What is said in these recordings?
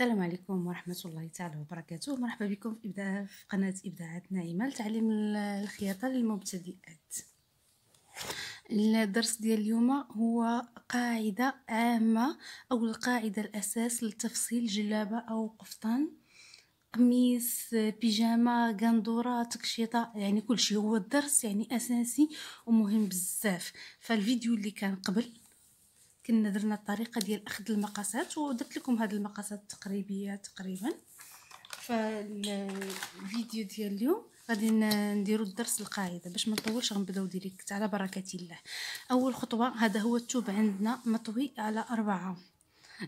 السلام عليكم ورحمة الله تعالى وبركاته مرحبا بكم في إبداع في قناة إبداعات ناعمة لتعليم الخياطة للمبتدئات الدرس ديال اليوم هو قاعدة عامة أو القاعدة الأساس لتفصيل جلابة أو قفطان قميص بيجامة قندورة تكشيطة يعني كل شيء هو الدرس يعني أساسي ومهم بزاف فالفيديو اللي كان قبل كنا درنا الطريقه ديال اخذ المقاسات ودرت لكم هاد المقاسات التقريبيه تقريبا فالفيديو ديال اليوم غادي نديرو الدرس القاعده باش ما نطولش غنبداو ديريكت على بركه الله اول خطوه هذا هو التوب عندنا مطوي على أربعة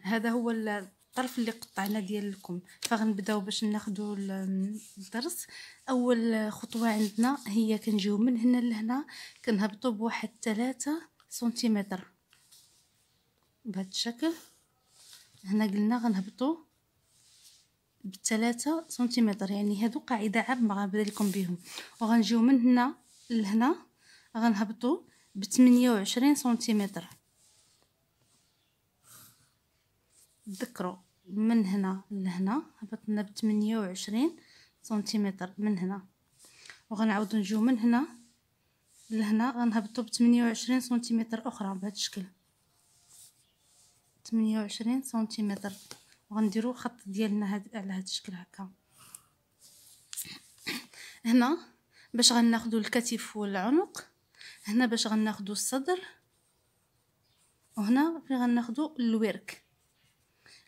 هذا هو الطرف اللي قطعنا ديال فغنبداو باش ناخدو الدرس اول خطوه عندنا هي كنجيو من هنا لهنا كنهبطو بواحد ثلاثة سنتيمتر بهذا الشكل هنا قلنا غنهبطوا بثلاثة سنتيمتر يعني هادو قاعدة عام ما غنبدا لكم بيهم وغنجيو من هنا لهنا غنهبطوا بثمانية وعشرين سنتيمتر تذكروا من هنا لهنا هبطنا بثمانية وعشرين سنتيمتر من هنا وغنعاودو نجيو من هنا لهنا غنهبطو بثمانية وعشرين سنتيمتر اخرى بهذا الشكل تمنية وعشرين سنتيمتر وغنديرو خط ديالنا هاد على هاد الشكل هكا هنا باش غناخدو الكتف والعنق هنا باش غناخدو الصدر وهنا فين غناخدو الورك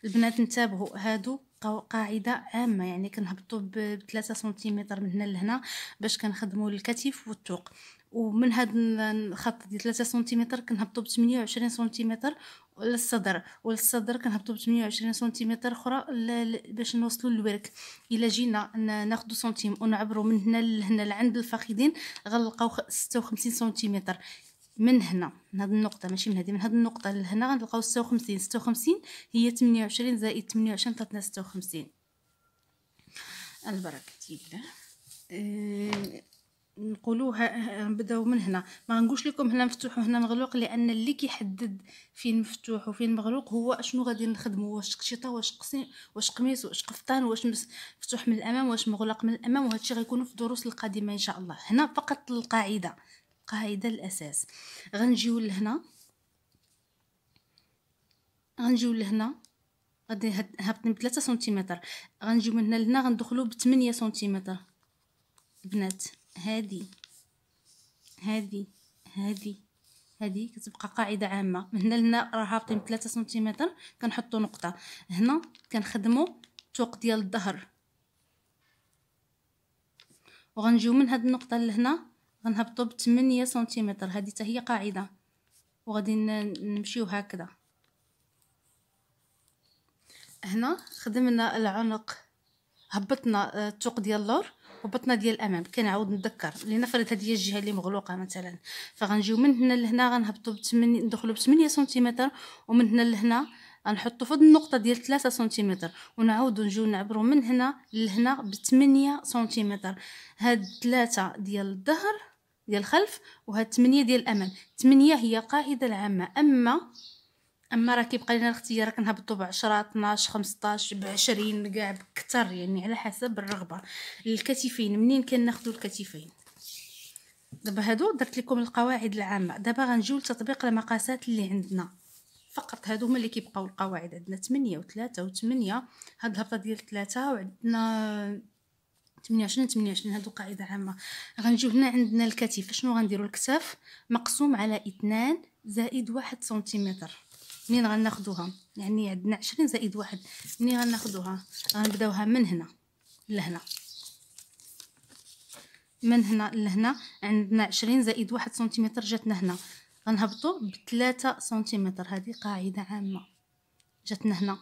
البنات انتبهوا هادو قاعده عامه يعني كنهبطو ب سنتيمتر من هنا لهنا باش كنخدمو الكتف والتوق ومن هاد الخط ديال ثلاثة سنتيمتر كنهبطو بثمانية وعشرين سنتيمتر للصدر والصدر كنهبطو ب 28 سنتيمتر اخرى باش نوصلوا للورك الا جينا ناخذ سنتيم ونعبروا من هنا لهنا لعند الفخذين غنلقاو 56 سنتيمتر من هنا من هذه النقطه ماشي من هذه من هذه النقطه لهنا غنلقاو 56 56 هي 28 زائد 28 تعطينا 56 البركه الله نقولوها آه، نبداو من هنا ما نقولش لكم هنا مفتوح وهنا مغلوق لان اللي كيحدد فين مفتوح وفين مغلوق هو اشنو غادي نخدمو واش قشيطه واش قسيم واش قميص واش قفطان واش مفتوح من الامام واش مغلق من الامام وهادشي غيكونوا في الدروس القادمه ان شاء الله هنا فقط القاعده القاعده الاساس غنجيو لهنا غنجيو لهنا غادي هابطين 3 سنتيمتر غنجيو من هنا لهنا غندخلو 8 سنتيمتر بنات هادي هادي هادي هادي كتبقى قاعده عامه من هنا لهنا راه هابطين 3 سنتيمتر كنحطو نقطه هنا كنخدمو الثوق ديال الظهر وغنجيو من هاد النقطه لهنا غنهبطو ب 8 سنتيمتر هادي حتى هي قاعده وغادي نمشيو هكذا هنا خدمنا العنق هبطنا الثوق ديال اللور وبطنا ديال الامام كنعاود نذكر لنفرض هذه هي الجهه اللي مغلوقه مثلا فغنجيو من هنا لهنا غنهبطوا ب 8 ندخلوا ب 8 سنتيمتر ومن هنا لهنا غنحطوا في النقطه ديال 3 سنتيمتر ونعاودوا نجيو نعبروا من هنا لهنا ب 8 سنتيمتر هاد 3 ديال الظهر ديال الخلف وهاد 8 ديال الامام 8 هي قاعده العامه اما اما راه كيبقى لنا الاختيار كنهبطوا ب 10 12 15 ب 20 كاع بكثر يعني على حسب الرغبه الكتفين منين كناخذوا الكتفين دابا هادو درت لكم القواعد العامه دابا غنجيو لتطبيق المقاسات اللي عندنا فقط هادو هما اللي كيبقاو القواعد عندنا 8 و3 و8 هاد الهبطه ديال 3 وعندنا 28 28 هادو قاعده عامه غنجيو هنا عندنا الكتف شنو غنديروا الكتف مقسوم على 2 زائد 1 سنتيمتر منين غناخدوها يعني عندنا عشرين زائد واحد منين غناخدوها غنبداوها من هنا لهنا من هنا لهنا عندنا عشرين زائد واحد سنتيمتر جاتنا هنا غنهبطو بثلاثة سنتيمتر هذه قاعدة عامة جاتنا هنا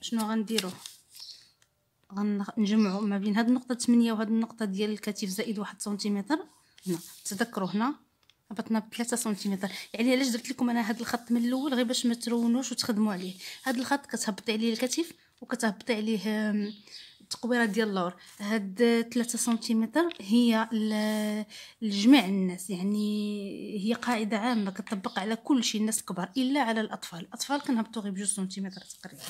شنو غنديرو غنجمعو ما بين هاد النقطة تمنية وهاد النقطة ديال الكتف زائد واحد سنتيمتر هنا تذكروا هنا هبطنا ب 3 سنتيمتر يعني علاش درت لكم انا هذا الخط من الاول غير باش ما ترونوش وتخدموا عليه هذا الخط كتهبطي عليه الكتف وكتهبطي عليه التقويره ديال اللور هاد 3 سنتيمتر هي لجميع الناس يعني هي قاعده عامه كتطبق على كل شيء الناس الكبار الا على الاطفال الاطفال كنهبطوا غير بجوج سنتيمتر تقريبا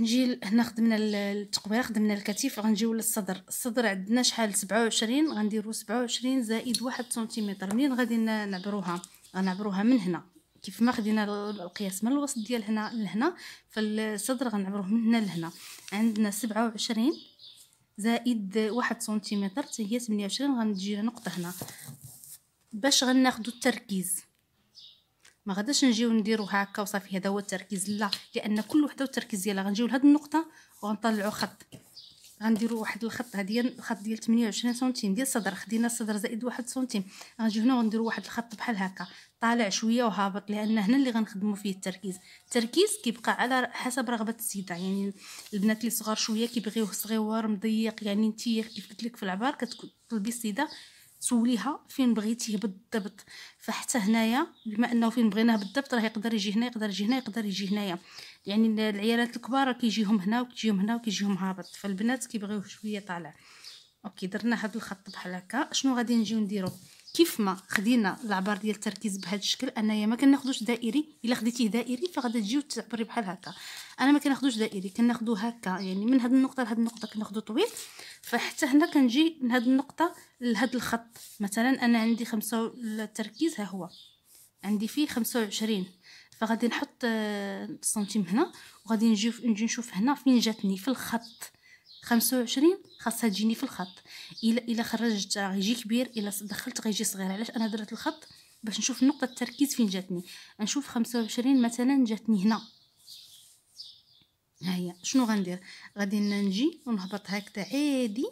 نجي هنا خدمنا التقويره خدمنا الكتف غنجيو للصدر الصدر عندنا شحال 27 غنديروا 27 زائد 1 سنتيمتر منين غادي نعبروها غنعبروها من هنا كيف ما خدينا القياس من الوسط ديال هنا لهنا فالصدر غنعبروه من هنا لهنا عندنا 27 زائد 1 سنتيمتر حتى هي 28 غنجي نقطه هنا باش غناخذوا التركيز ما غاداش نجيو نديرو هكا وصافي هذا هو التركيز لا لان كل وحده والتركيز ديالها غنجيو لهاد النقطه وغنطلعو خط غنديرو واحد الخط هادي الخط ديال 28 سنتيم ديال الصدر خدينا الصدر زائد واحد سنتيم غنجيو هنا ونديرو واحد الخط بحال هكا طالع شويه وهابط لان هنا اللي غنخدمو فيه التركيز التركيز كيبقى على حسب رغبه السيده يعني البنات اللي صغار شويه كيبغيوه صغيور مضيق يعني انت كيف قلت لك في العبار كتطلبي السيده سوليها فين بغيتيه بالضبط فحتى هنايا بما انه فين بغيناه بالضبط راه يقدر يجي هنا يقدر يجي هنا يقدر يجي هنايا يعني العيالات الكبار كيجيهم هنا وكيجيهم هنا وكيجيهم هابط فالبنات كيبغيوه شويه طالع اوكي درنا هذا الخط بحال هكا شنو غادي نجيو نديرو كيف ما خدينا العبار ديال التركيز بهذا الشكل انايا ما كناخذوش دائري الا خديتيه دائري فغادي تجيو تعبري بحال هكا انا ما كناخذوش دائري كناخذو هكا يعني من هذه النقطه لهاد النقطه كناخذو طويل فحتى هنا كنجي من هذه النقطه لهاد الخط مثلا انا عندي خمسة التركيز ها هو عندي فيه خمسة وعشرين فغادي نحط آه، سنتيم هنا وغادي نجي نشوف هنا فين جاتني في الخط خمسة وعشرين خاصها تجيني في الخط الا الا خرجت راه يجي كبير الا دخلت غيجي صغير علاش انا درت الخط باش نشوف نقطه التركيز فين جاتني نشوف خمسة وعشرين مثلا جاتني هنا هيا شنو غندير غادي نجي ونهبط هكدا عادي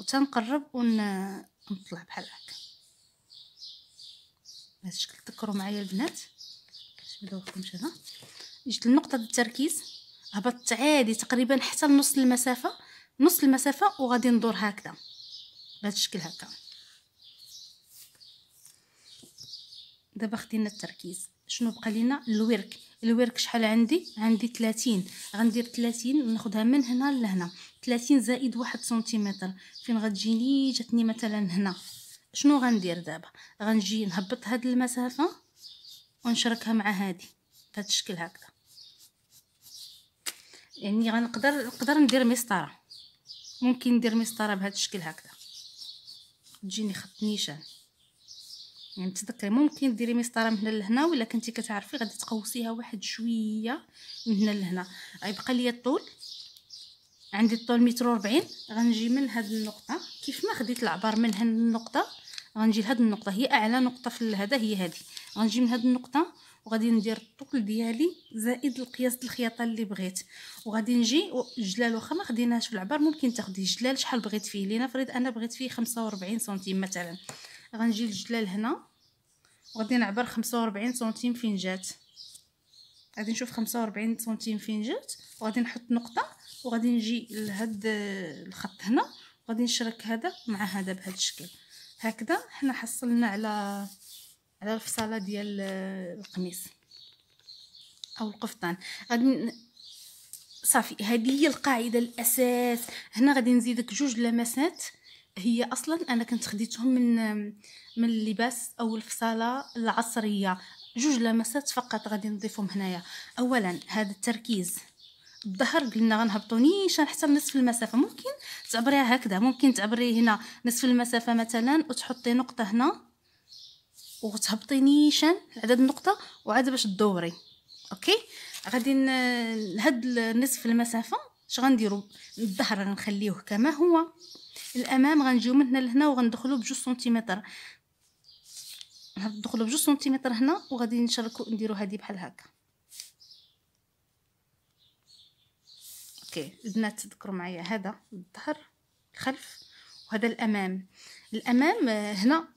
وتنقرب ونطلع بحال هكا بهذا الشكل تذكروا معايا البنات باش نبداو لكم هذا جيت لنقطه التركيز هبطت عادي تقريبا حتى لنص المسافه نص المسافه وغادي ندور هكذا بهذا الشكل هكا دابا خدينا التركيز شنو بقى لينا الورك الورك شحال عندي عندي 30 غندير 30 ناخذها من هنا لهنا 30 زائد واحد سنتيمتر فين غتجيني جاتني مثلا هنا شنو غندير دابا غنجي نهبط هاد المسافه ونشركها مع هادي بهذا الشكل هكذا يعني غنقدر نقدر ندير مسطره ممكن ندير مسطره بهذا الشكل هكذا تجيني خط نيشان يعني تذكري ممكن ديري مسطره من هنا لهنا ولا كنتي كتعرفي غادي تقوسيها واحد شويه من هنا لهنا غيبقى ليا الطول عندي الطول متر وربعين غنجي من هذه النقطه كيف ما خديت العبار من هذه النقطه غنجي لهاد النقطه هي اعلى نقطه في هذا هي هذه غنجي من هاد النقطه وغادي ندير الطول ديالي زائد القياس الخياطه اللي بغيت وغادي نجي الجلال واخا ما في العبار ممكن تاخدي الجلال شحال بغيت فيه لينا فريد انا بغيت فيه 45 سنتيم مثلا غنجي الجلال هنا وغادي نعبر 45 سنتيم فين جات غادي نشوف 45 سنتيم فين جات وغادي نحط نقطه وغادي نجي لهاد الخط هنا وغادي نشرك هذا مع هذا بهذا الشكل هكذا حنا حصلنا على على الفصاله ديال آه، القميص او القفطان غادي صافي هذه هي القاعده الاساس هنا غادي نزيدك جوج لمسات هي اصلا انا كنت خديتهم من آه، من اللباس او الفصاله العصريه جوج لمسات فقط غادي نضيفهم هنايا اولا هذا التركيز الظهر قلنا غنهبطو نيشان حتى نصف المسافه ممكن تعبريها هكذا ممكن تعبري هنا نصف المسافه مثلا وتحطي نقطه هنا وتهبطي نيشان عدد النقطه وعاد باش تدوري اوكي غادي هاد نصف المسافه اش غنديرو الظهر غنخليوه كما هو الامام غنجيو من هنا لهنا وغندخلو بجوج سنتيمتر ندخلو بجوج سنتيمتر هنا وغادي نشاركو نديرو هادي بحال هكا اوكي البنات تذكروا معايا هذا الظهر الخلف وهذا الامام الامام آه، هنا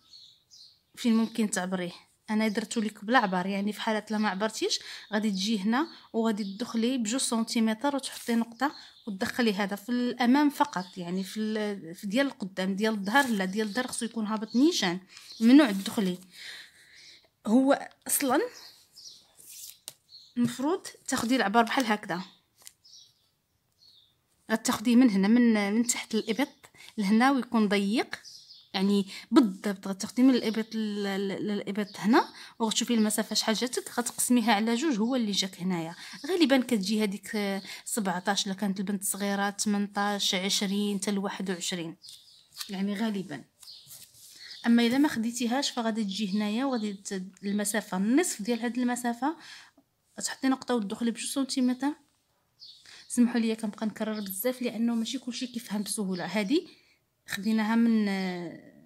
فين ممكن تعبريه انا درتو لك عبر يعني في حاله لا ما عبرتيش غادي تجي هنا وغادي تدخلي بجوج سنتيمتر وتحطي نقطه وتدخلي هذا في الامام فقط يعني في, في ديال القدام ديال الظهر لا ديال الظهر خصو يكون هابط نيشان ممنوع تدخلي هو اصلا المفروض تاخدي العبار بحال هكذا غتاخديه من هنا من من تحت الابط لهنا ويكون ضيق يعني بالضبط غتاخدي من الابط للابط هنا وغتشوفي المسافه شحال جاتك غتقسميها على جوج هو اللي جاك هنايا غالبا كتجي هذيك 17 الا كانت البنت صغيره 18 20 حتى ل 21 يعني غالبا اما الا ما خديتيهاش فغادي تجي هنايا وغادي المسافه النصف ديال هاد المسافه تحطي نقطه وتدخلي بجوج سنتيمتر سمحوا لي كنبقى نكرر بزاف لانه ماشي كلشي كيفهم بسهوله هذه خديناها من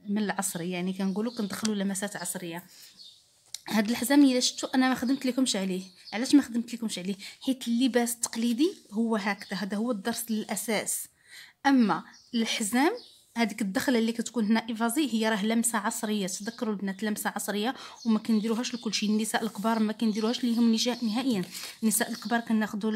من العصري يعني كنقولوا كندخلوا لمسات عصريه هاد الحزام الا شفتو انا ما خدمت لكمش عليه علاش ما خدمت لكمش عليه حيت اللباس التقليدي هو هكذا هذا هو الدرس الاساس اما الحزام هذيك الدخله اللي كتكون هنا ايفازي هي راه لمسه عصريه تذكروا البنات لمسه عصريه وما كنديروهاش لكلشي النساء الكبار ما كنديروهاش ليهم نهائيا النساء الكبار كناخذوا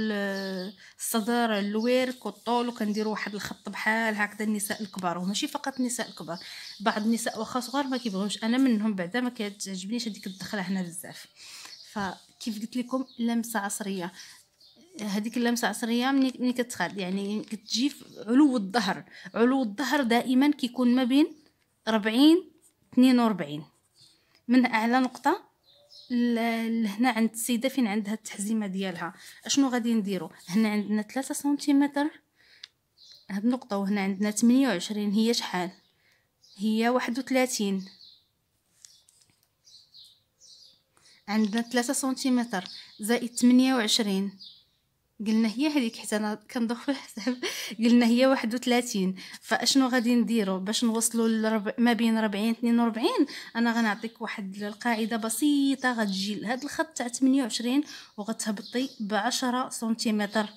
الصدر الورك والطول وكنديروا واحد الخط بحال هكذا النساء الكبار وماشي فقط النساء الكبار بعض النساء واخا صغار ما كيبغيوش انا منهم بعدا ما كتعجبنيش هذيك الدخله هنا بزاف فكيف قلت لكم لمسه عصريه هذيك اللمسه عصريه ملي كتخال يعني كتجي في علو الظهر علو الظهر دائما كيكون ما بين 40 42 من اعلى نقطه لهنا عند السيده فين عندها التحزيمه ديالها اشنو غادي نديرو هنا عندنا 3 سنتيمتر هاد النقطه وهنا عندنا 28 هي شحال هي 31 عندنا 3 سنتيمتر زائد 28 قلنا هي هذيك حيت انا كندوخ في الحساب قلنا هي 31 فاشنو غادي نديرو باش نوصلوا لرب... ما بين 40 42 انا غنعطيك واحد القاعده بسيطه غتجي لهاد الخط تاع 28 وغتهبطي ب 10 سنتيمتر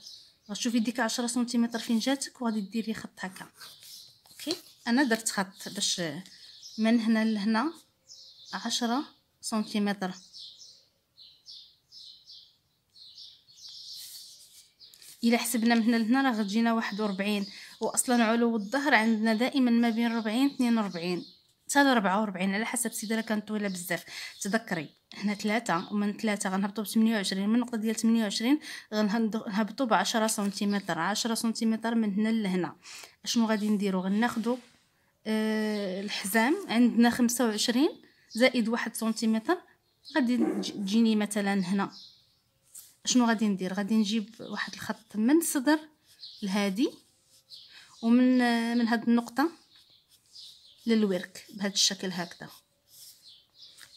غتشوفي ديك 10 سنتيمتر فين جاتك وغادي ديري خط هكا اوكي انا درت خط باش من هنا لهنا 10 سنتيمتر الا حسبنا من هنا لهنا راه غتجينا 41 واصلا علو الظهر عندنا دائما ما بين 40 42 حتى ربعة وربعين على حسب السيده راه كانت طويله بزاف تذكري هنا 3 ومن 3 غنهبطوا ب 28 من النقطه ديال 28 غنهبطوا ب 10 سنتيمتر 10 سنتيمتر من هنا لهنا شنو غادي نديروا غناخذوا أه الحزام عندنا 25 زائد 1 سنتيمتر غادي تجيني مثلا هنا شنو غادي ندير غادي نجيب واحد الخط من الصدر لهادي ومن من هاد النقطه للورك بهذا الشكل هكذا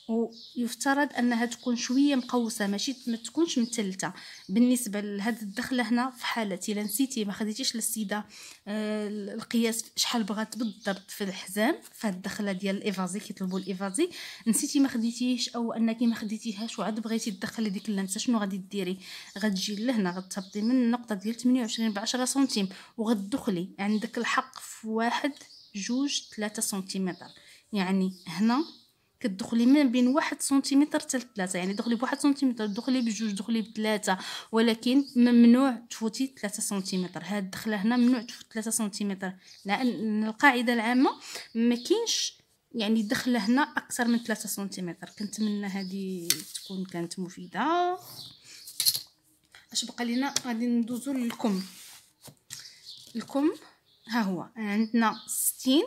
ويفترض انها تكون شويه مقوسه ماشي ما تكونش متلته بالنسبه لهاد الدخله هنا في حالتي الا نسيتي ما خديتيش للسيده آه، القياس شحال بغات بالضبط في الحزام في الدخله ديال الايفازي كيطلبوا الايفازي نسيتي ما خديتيهش او انك ما خديتيهاش وعاد بغيتي تدخلي ديك اللمسه شنو غادي ديري غتجي لهنا غتهبطي من النقطه ديال 28 ب 10 سنتيم وغتدخلي عندك الحق في واحد جوج ثلاثة سنتيمتر يعني هنا كتدخلي من بين واحد سنتيمتر حتى لثلاثه يعني دخلي بواحد سنتيمتر دخلي بجوج دخلي بثلاثه ولكن ممنوع تفوتي ثلاثة سنتيمتر هاد الدخله هنا ممنوع تفوت ثلاثة سنتيمتر لان القاعده العامه ما كاينش يعني الدخله هنا اكثر من ثلاثة سنتيمتر كنتمنى هذه تكون كانت مفيده اش بقى لينا غادي ندوزو للكم الكم ها هو عندنا ستين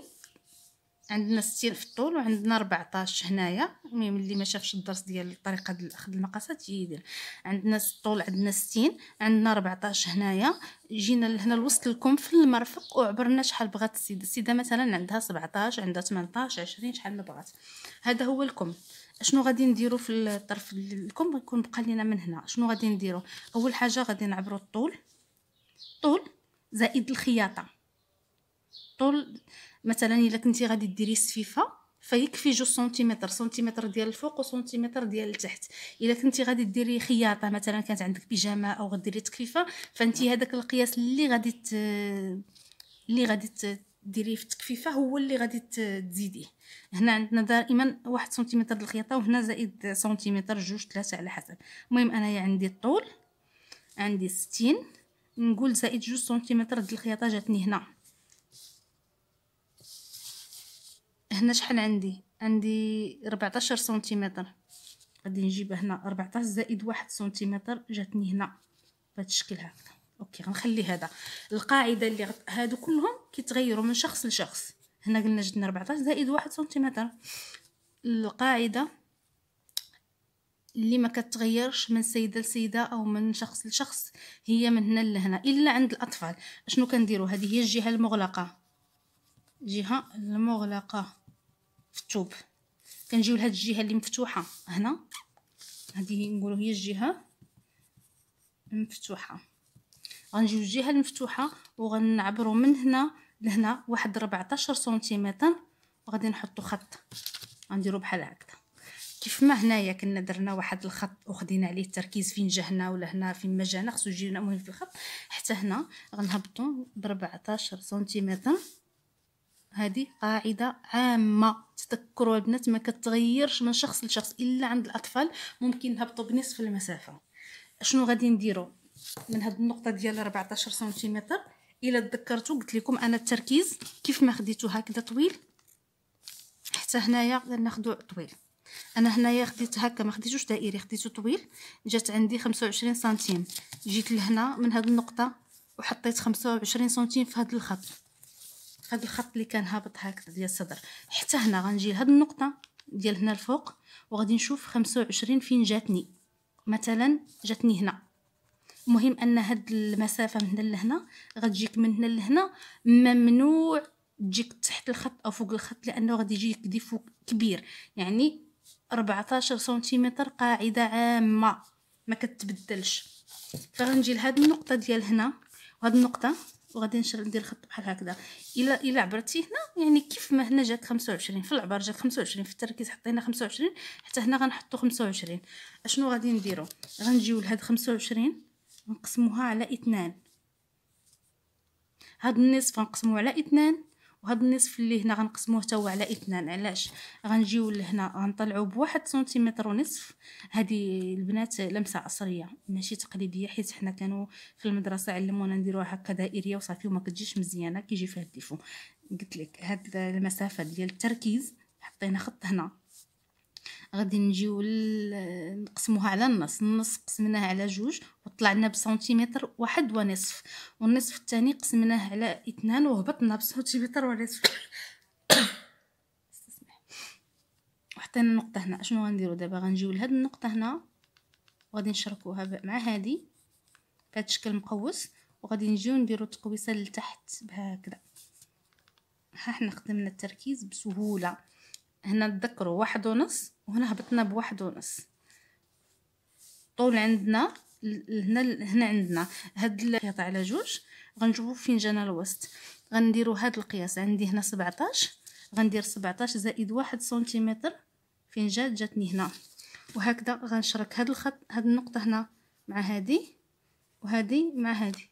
عندنا 60 في الطول وعندنا 14 هنايا المهم اللي ما شافش الدرس ديال طريقه ديال اخذ المقاسات يدير عندنا الطول عندنا 60 عندنا 14 هنايا جينا لهنا لوسط لكم في المرفق وعبرنا شحال بغات السيده السيده مثلا عندها 17 عندها 18 20 شحال ما بغات هذا هو الكم شنو غادي نديرو في الطرف الكم يكون بقى لينا من هنا شنو غادي نديرو اول حاجه غادي نعبروا الطول طول زائد الخياطه طول مثلا الا كنتي غادي ديري السفيفه فيكفي جوج سنتيمتر سنتيمتر ديال الفوق وسنتيمتر ديال التحت الا كنتي غادي ديري خياطه مثلا كانت عندك بيجامه او غديري تكفيفه فانت هذاك القياس اللي غادي ت... اللي غادي ديري في التكفيفه هو اللي غادي تزيديه هنا عندنا دائما واحد سنتيمتر الخياطه وهنا زائد سنتيمتر جوج ثلاثة على حسب المهم انايا عندي الطول عندي ستين نقول زائد جوج سنتيمتر د الخياطه جاتني هنا هنا شحال عندي عندي 14 سنتيمتر غادي نجيب هنا 14 زائد 1 سنتيمتر جاتني هنا بهذا الشكل هكا اوكي غنخلي هذا القاعده اللي غت... هادو كلهم كيتغيروا من شخص لشخص هنا قلنا جبنا 14 زائد 1 سنتيمتر القاعده اللي ما كتغيرش من سيده لسيده او من شخص لشخص هي من هنا لهنا الا عند الاطفال شنو كنديروا هذه هي الجهه المغلقه جهه المغلقه في الثوب كنجيو لهاد الجهه اللي مفتوحه هنا هذه نقولوا هي الجهه المفتوحه غنجيو الجهه المفتوحه وغنعبروا من هنا لهنا واحد 14 سنتيمتر وغادي نحطو خط غنديرو بحال هكذا كيف ما هنايا كنا درنا واحد الخط وخدينا عليه التركيز فين جا هنا ولا هنا فين ما جانا خصو يجينا المهم في الخط حتى هنا غنهبطو ب 14 سنتيمتر هذه قاعدة عامة تذكروا البنات ما كتغيرش من شخص لشخص إلا عند الأطفال ممكن نهبطوا بنصف المسافة شنو غادي نديرو من هاد النقطة ديال 14 سنتيمتر إلا تذكرتو قلت لكم أنا التركيز كيف ما خديتو هكذا طويل حتى هنايا ناخدو طويل انا هنايا خديت هكا ما خديتوش دائري خديتو طويل جات عندي 25 سنتيم جيت لهنا من هاد النقطه وحطيت 25 سنتيم في هاد الخط هذا الخط اللي كان هابط هكذا ديال الصدر حتى هنا غنجي لهاد النقطه ديال هنا الفوق وغادي نشوف 25 فين جاتني مثلا جاتني هنا المهم ان هاد المسافه من هنا لهنا غتجيك من هنا لهنا ممنوع تجيك تحت الخط او فوق الخط لانه غادي يجيك ديفو كبير يعني 14 سنتيمتر قاعده عامه ما كتبدلش فغنجي لهاد النقطه ديال هنا وهاد النقطه وغادي نشغل ندير خط بحال هكذا الا الا عبرتي هنا يعني كيف ما هنا جات 25 في العبر جات 25 في التركيز حطينا 25 حتى هنا غنحطو 25 اشنو غادي نديرو غنجيو لهاد 25 نقسموها على اثنان هاد النصف غنقسموه على اثنان وهذا النصف اللي هنا غنقسموه حتى هو على اثنان علاش غنجيو لهنا غنطلعو بواحد سنتيمتر ونصف هذه البنات لمسه عصريه ماشي تقليديه حيت حنا كانوا في المدرسه علمونا نديروها هكا دائريه وصافي وما كتجيش مزيانه كيجي فيها الديفو قلت لك هاد المسافه ديال التركيز حطينا خط هنا غادي نجيو نقسموها على النص النص قسمناه على جوج وطلعنا بسنتيمتر واحد ونصف والنصف الثاني قسمناه على اثنان وهبطنا بسنتيمتر ونصف وحطينا النقطة هنا شنو غنديرو دابا غنجيو لهاد النقطه هنا وغادي نشركوها مع هادي بهاد الشكل مقوس وغادي نجيو نديرو تقويسه لتحت بهكذا ها حنا خدمنا التركيز بسهوله هنا تذكروا واحد ونص وهنا هبطنا بواحد ونص طول عندنا هنا هنا عندنا هاد الخيط على جوج غنشوفوا فين جانا الوسط غنديروا هاد القياس عندي هنا 17 غندير 17 زائد واحد سنتيمتر فين جات جاتني هنا وهكذا غنشرك هاد الخط هاد النقطه هنا مع هادي وهادي مع هادي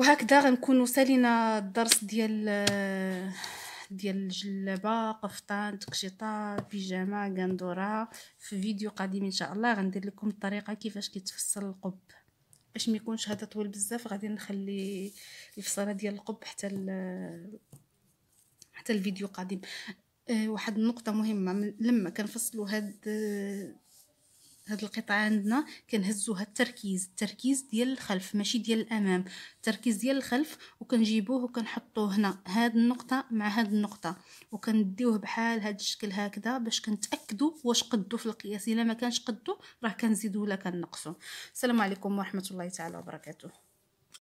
وهكذا غنكونوا سالينا الدرس ديال ديال الجلابه قفطان تكشيطه بيجامه غندوره في فيديو قادم ان شاء الله غندير لكم الطريقه كيفاش كيتفصل القب باش ما يكونش هذا طويل بزاف غادي نخلي الفصاله ديال القب حتى حتى الفيديو قادم أه، واحد النقطه مهمه لما كنفصلوا هاد هاد القطعه عندنا كنهزوها التركيز التركيز ديال الخلف ماشي ديال الامام التركيز ديال الخلف وكنجيبوه وكنحطوه هنا هاد النقطه مع هاد النقطه وكنديوه بحال هاد الشكل هكذا باش كنتاكدوا واش قدو في القياس الا ما كانش قدو راه كنزيدو ولا كنقصو السلام عليكم ورحمه الله تعالى وبركاته